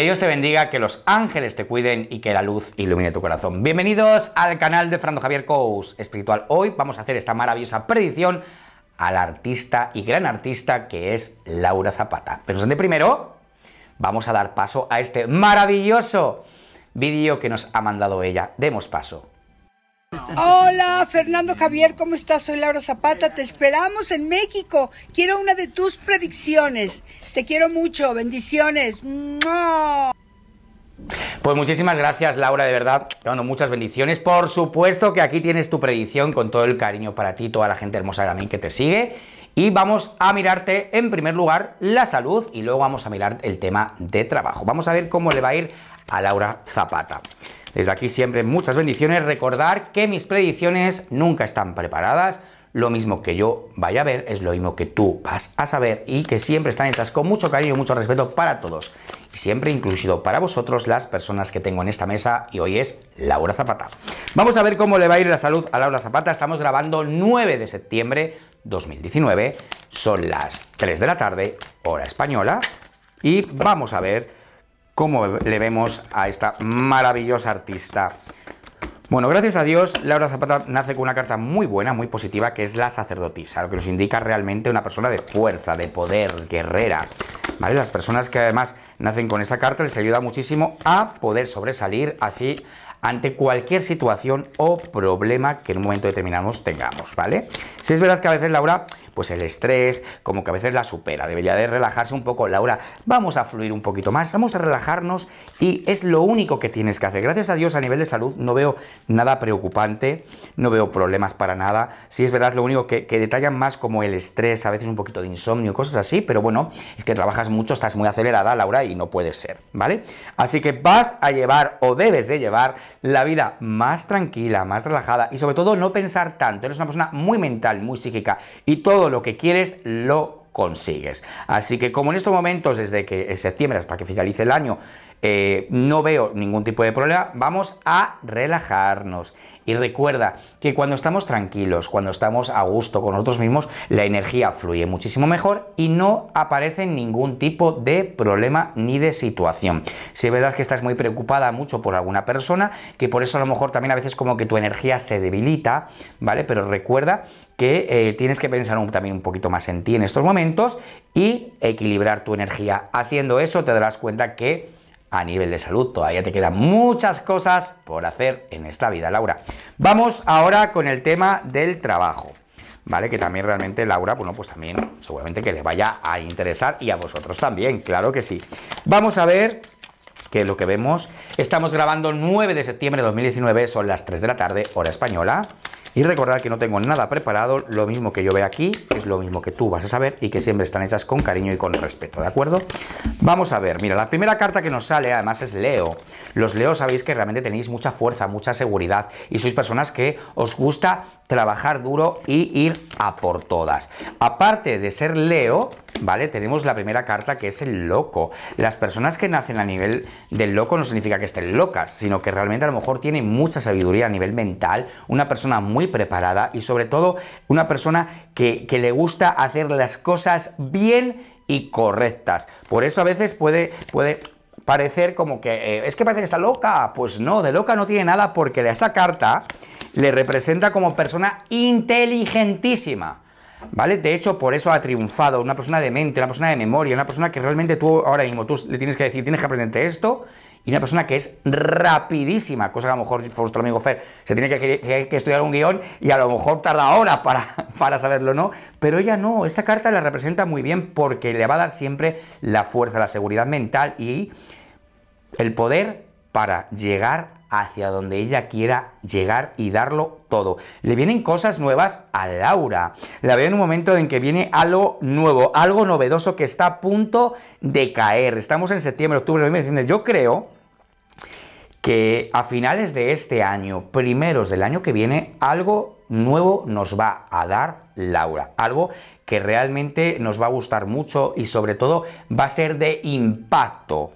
Que Dios te bendiga, que los ángeles te cuiden y que la luz ilumine tu corazón. Bienvenidos al canal de Fernando Javier Cous Espiritual. Hoy vamos a hacer esta maravillosa predicción al artista y gran artista que es Laura Zapata. Pero de primero vamos a dar paso a este maravilloso vídeo que nos ha mandado ella. Demos paso. Hola, Fernando Javier, ¿cómo estás? Soy Laura Zapata, te esperamos en México. Quiero una de tus predicciones. Te quiero mucho, bendiciones. Pues muchísimas gracias Laura, de verdad, bueno, muchas bendiciones. Por supuesto que aquí tienes tu predicción con todo el cariño para ti, toda la gente hermosa también que te sigue y vamos a mirarte en primer lugar la salud y luego vamos a mirar el tema de trabajo. Vamos a ver cómo le va a ir a Laura Zapata. Desde aquí siempre muchas bendiciones. Recordar que mis predicciones nunca están preparadas. Lo mismo que yo vaya a ver es lo mismo que tú vas a saber y que siempre están hechas con mucho cariño y mucho respeto para todos. Y siempre incluido para vosotros las personas que tengo en esta mesa y hoy es Laura Zapata. Vamos a ver cómo le va a ir la salud a Laura Zapata. Estamos grabando 9 de septiembre 2019. Son las 3 de la tarde, hora española, y vamos a ver cómo le vemos a esta maravillosa artista. Bueno, gracias a Dios, Laura Zapata nace con una carta muy buena, muy positiva, que es la sacerdotisa, lo que nos indica realmente una persona de fuerza, de poder, guerrera. ¿Vale? Las personas que además nacen con esa carta les ayuda muchísimo a poder sobresalir así ante cualquier situación o problema que en un momento determinado tengamos, ¿vale? Si es verdad que a veces Laura, pues el estrés, como que a veces la supera, debería de relajarse un poco. Laura, vamos a fluir un poquito más, vamos a relajarnos y es lo único que tienes que hacer. Gracias a Dios a nivel de salud no veo nada preocupante, no veo problemas para nada. Si es verdad, lo único que, detallan más como el estrés, a veces un poquito de insomnio, cosas así, pero bueno, es que trabajas mucho, estás muy acelerada, Laura, y no puede ser, ¿vale? Así que vas a llevar o debes de llevar la vida más tranquila, más relajada y sobre todo no pensar tanto. Eres una persona muy mental, muy psíquica y todo lo que quieres lo consigues. Así que como en estos momentos, desde que eh, septiembre hasta que finalice el año, eh, no veo ningún tipo de problema, vamos a relajarnos. Y recuerda que cuando estamos tranquilos, cuando estamos a gusto con nosotros mismos, la energía fluye muchísimo mejor y no aparece ningún tipo de problema ni de situación. Si es verdad que estás muy preocupada mucho por alguna persona, que por eso a lo mejor también a veces como que tu energía se debilita, ¿vale? Pero recuerda que eh, tienes que pensar también un poquito más en ti en estos momentos y equilibrar tu energía. Haciendo eso te darás cuenta que a nivel de salud. Todavía te quedan muchas cosas por hacer en esta vida, Laura. Vamos ahora con el tema del trabajo. ¿vale? Que también realmente Laura, bueno, pues también seguramente que le vaya a interesar y a vosotros también, claro que sí. Vamos a ver qué es lo que vemos. Estamos grabando 9 de septiembre de 2019, son las 3 de la tarde, hora española. Y recordar que no tengo nada preparado, lo mismo que yo ve aquí es lo mismo que tú vas a saber y que siempre están hechas con cariño y con respeto, ¿de acuerdo? Vamos a ver, mira, la primera carta que nos sale además es Leo. Los Leos sabéis que realmente tenéis mucha fuerza, mucha seguridad y sois personas que os gusta trabajar duro y ir a por todas. Aparte de ser Leo, ¿vale? Tenemos la primera carta que es el loco. Las personas que nacen a nivel del loco no significa que estén locas, sino que realmente a lo mejor tienen mucha sabiduría a nivel mental, una persona muy preparada y sobre todo una persona que, le gusta hacer las cosas bien y correctas. Por eso a veces puede, puede parecer como que eh, es que parece que está loca. Pues no, de loca no tiene nada porque esa carta le representa como persona inteligentísima. ¿vale? De hecho, por eso ha triunfado, una persona de mente, una persona de memoria, una persona que realmente tú ahora mismo tú le tienes que decir, tienes que aprender esto, y una persona que es rapidísima, cosa que a lo mejor vuestro amigo Fer se tiene que, que, estudiar un guión y a lo mejor tarda horas para, para saberlo, ¿no? Pero ella no, esa carta la representa muy bien porque le va a dar siempre la fuerza, la seguridad mental y el poder para llegar hacia donde ella quiera llegar y darlo todo. Le vienen cosas nuevas a Laura. La veo en un momento en que viene algo nuevo, algo novedoso que está a punto de caer. Estamos en septiembre, octubre, diciembre. Yo creo que a finales de este año, primeros del año que viene, algo nuevo nos va a dar Laura. Algo que realmente nos va a gustar mucho y sobre todo va a ser de impacto.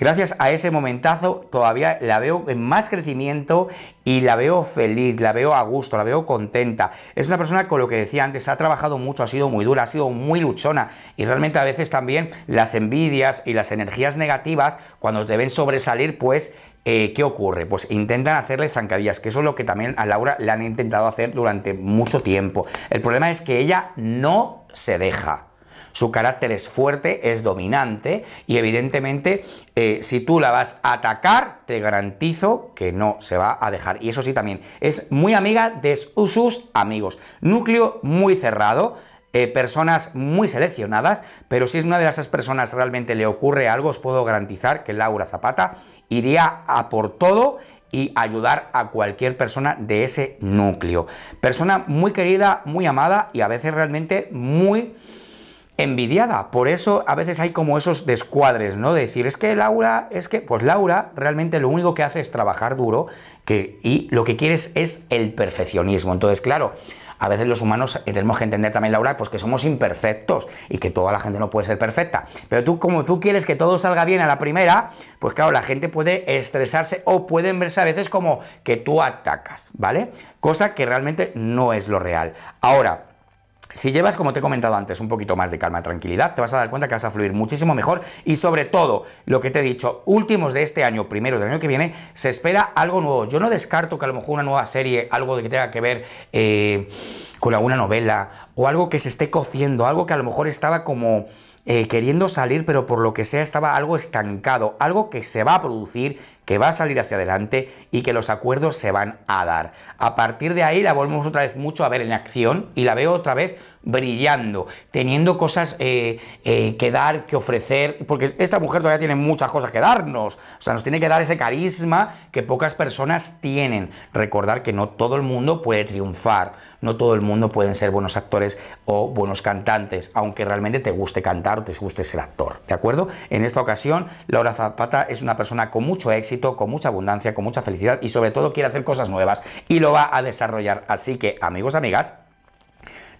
Gracias a ese momentazo todavía la veo en más crecimiento y la veo feliz, la veo a gusto, la veo contenta. Es una persona con lo que decía antes, ha trabajado mucho, ha sido muy dura, ha sido muy luchona y realmente a veces también las envidias y las energías negativas cuando deben sobresalir pues eh, ¿qué ocurre? Pues intentan hacerle zancadillas, que eso es lo que también a Laura le han intentado hacer durante mucho tiempo. El problema es que ella no se deja. Su carácter es fuerte, es dominante y evidentemente eh, si tú la vas a atacar, te garantizo que no se va a dejar. Y eso sí también, es muy amiga de sus amigos. Núcleo muy cerrado. Eh, personas muy seleccionadas, pero si es una de esas personas realmente le ocurre algo, os puedo garantizar que Laura Zapata iría a por todo y ayudar a cualquier persona de ese núcleo. Persona muy querida, muy amada y a veces realmente muy envidiada. Por eso a veces hay como esos descuadres, ¿no? decir, es que Laura, es que, pues Laura realmente lo único que hace es trabajar duro que, y lo que quieres es el perfeccionismo. Entonces, claro, a veces los humanos eh, tenemos que entender también, Laura, pues que somos imperfectos y que toda la gente no puede ser perfecta. Pero tú, como tú quieres que todo salga bien a la primera, pues claro, la gente puede estresarse o pueden verse a veces como que tú atacas, ¿vale? Cosa que realmente no es lo real. Ahora, si llevas, como te he comentado antes, un poquito más de calma, tranquilidad, te vas a dar cuenta que vas a fluir muchísimo mejor y sobre todo, lo que te he dicho, últimos de este año, primero del año que viene, se espera algo nuevo. Yo no descarto que a lo mejor una nueva serie, algo que tenga que ver eh, con alguna novela o algo que se esté cociendo, algo que a lo mejor estaba como eh, queriendo salir, pero por lo que sea estaba algo estancado, algo que se va a producir, que va a salir hacia adelante y que los acuerdos se van a dar. A partir de ahí la volvemos otra vez mucho a ver en acción y la veo otra vez brillando, teniendo cosas eh, eh, que dar, que ofrecer, porque esta mujer todavía tiene muchas cosas que darnos, o sea, nos tiene que dar ese carisma que pocas personas tienen. Recordar que no todo el mundo puede triunfar, no todo el mundo pueden ser buenos actores o buenos cantantes, aunque realmente te guste cantar te guste ser actor, ¿de acuerdo? En esta ocasión, Laura Zapata es una persona con mucho éxito, con mucha abundancia, con mucha felicidad y sobre todo quiere hacer cosas nuevas y lo va a desarrollar. Así que, amigos, amigas,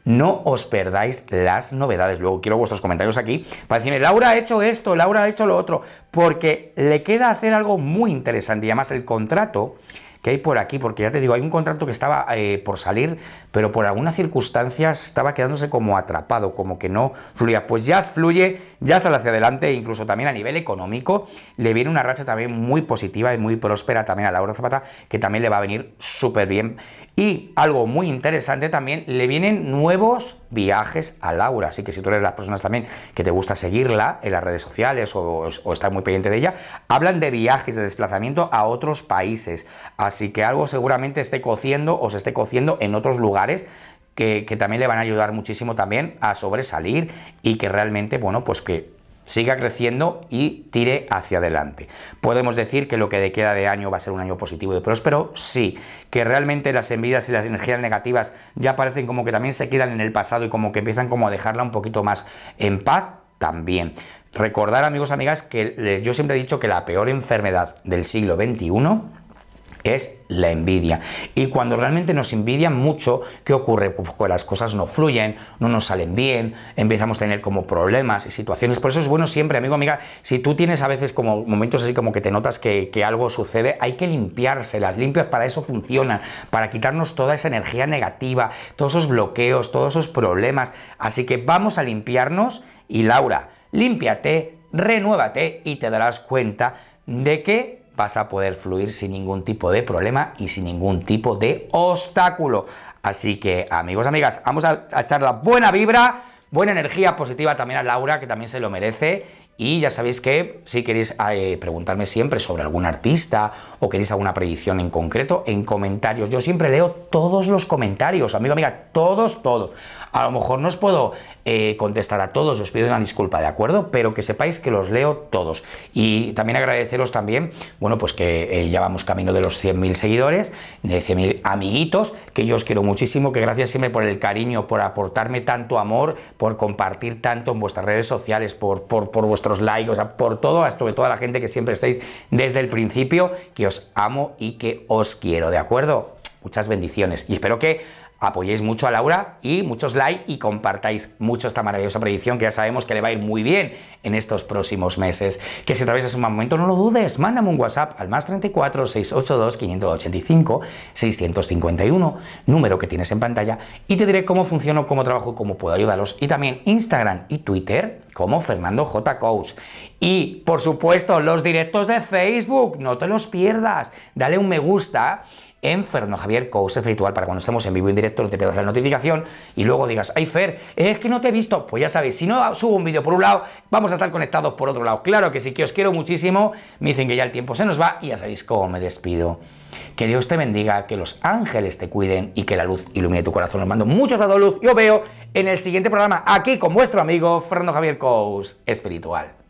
no os perdáis las novedades. Luego quiero vuestros comentarios aquí para decirme, Laura ha hecho esto, Laura ha hecho lo otro, porque le queda hacer algo muy interesante y además el contrato que hay por aquí, porque ya te digo, hay un contrato que estaba eh, por salir, pero por algunas circunstancias estaba quedándose como atrapado, como que no fluía. Pues ya fluye, ya sale hacia adelante, e incluso también a nivel económico, le viene una racha también muy positiva y muy próspera también a Laura Zapata, que también le va a venir súper bien. Y algo muy interesante también, le vienen nuevos viajes a Laura. Así que si tú eres las personas también que te gusta seguirla en las redes sociales o, estar muy pendiente de ella, hablan de viajes, de desplazamiento a otros países. Así que algo seguramente esté cociendo o se esté cociendo en otros lugares que, también le van a ayudar muchísimo también a sobresalir y que realmente, bueno, pues que siga creciendo y tire hacia adelante. ¿Podemos decir que lo que de queda de año va a ser un año positivo y próspero? Sí. ¿Que realmente las envidias y las energías negativas ya parecen como que también se quedan en el pasado y como que empiezan como a dejarla un poquito más en paz? También. Recordar, amigos, amigas, que yo siempre he dicho que la peor enfermedad del siglo XXI es la envidia. Y cuando realmente nos envidian mucho, ¿qué ocurre? Pues las cosas no fluyen, no nos salen bien, empezamos a tener como problemas y situaciones. Por eso es bueno siempre, amigo, amiga, si tú tienes a veces como momentos así como que te notas que, algo sucede, hay que limpiarse, las limpias para eso funcionan, para quitarnos toda esa energía negativa, todos esos bloqueos, todos esos problemas. Así que vamos a limpiarnos y Laura, límpiate, renuévate y te darás cuenta de que vas a poder fluir sin ningún tipo de problema y sin ningún tipo de obstáculo. Así que amigos, amigas, vamos a, a echar la buena vibra, buena energía positiva también a Laura, que también se lo merece, y ya sabéis que si queréis eh, preguntarme siempre sobre algún artista o queréis alguna predicción en concreto, en comentarios. Yo siempre leo todos los comentarios, amigo, amiga, todos, todos. A lo mejor no os puedo eh, contestar a todos, os pido una disculpa, ¿de acuerdo? Pero que sepáis que los leo todos. Y también agradeceros también, bueno, pues que eh, ya vamos camino de los 100.000 seguidores, de 100.000 amiguitos, que yo os quiero muchísimo, que gracias siempre por el cariño, por aportarme tanto amor, por compartir tanto en vuestras redes sociales, por, por, por los likes, o sea, por todo, sobre toda la gente que siempre estáis desde el principio, que os amo y que os quiero, ¿de acuerdo? Muchas bendiciones y espero que apoyéis mucho a Laura y muchos like y compartáis mucho esta maravillosa predicción que ya sabemos que le va a ir muy bien en estos próximos meses. Que si vez es un mal momento, no lo dudes, mándame un WhatsApp al más 34 682 585 651, número que tienes en pantalla, y te diré cómo funciono, cómo trabajo, cómo puedo ayudaros. Y también Instagram y Twitter como Fernando J. Coach. Y por supuesto, los directos de Facebook, no te los pierdas, dale un me gusta en Fernando Javier Cous, Espiritual, para cuando estemos en vivo en directo no te pierdas la notificación y luego digas, ay Fer, es que no te he visto. Pues ya sabéis, si no subo un vídeo por un lado, vamos a estar conectados por otro lado. Claro que sí, que os quiero muchísimo. Me dicen que ya el tiempo se nos va y ya sabéis cómo me despido. Que Dios te bendiga, que los ángeles te cuiden y que la luz ilumine tu corazón. Os mando muchos grado de luz y os veo en el siguiente programa aquí con vuestro amigo Fernando Javier Cous Espiritual.